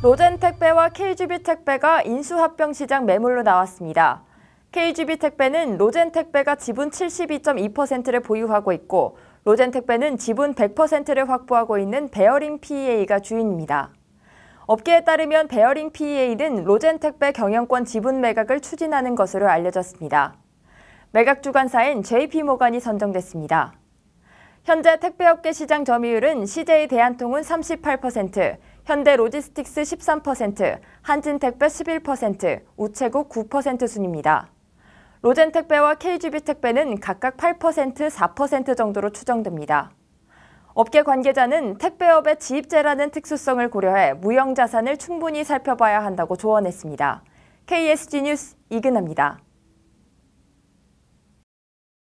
로젠택배와 KGB택배가 인수합병 시장 매물로 나왔습니다. KGB택배는 로젠택배가 지분 72.2%를 보유하고 있고 로젠택배는 지분 100%를 확보하고 있는 베어링 PEA가 주인입니다. 업계에 따르면 베어링 PEA는 로젠택배 경영권 지분 매각을 추진하는 것으로 알려졌습니다. 매각 주관사인 JP모간이 선정됐습니다. 현재 택배업계 시장 점유율은 CJ 대한통운 38%, 현대로지스틱스 13%, 한진택배 11%, 우체국 9% 순입니다. 로젠택배와 KGB택배는 각각 8%, 4% 정도로 추정됩니다. 업계 관계자는 택배업의 지입제라는 특수성을 고려해 무형자산을 충분히 살펴봐야 한다고 조언했습니다. KSG 뉴스 이근합니다.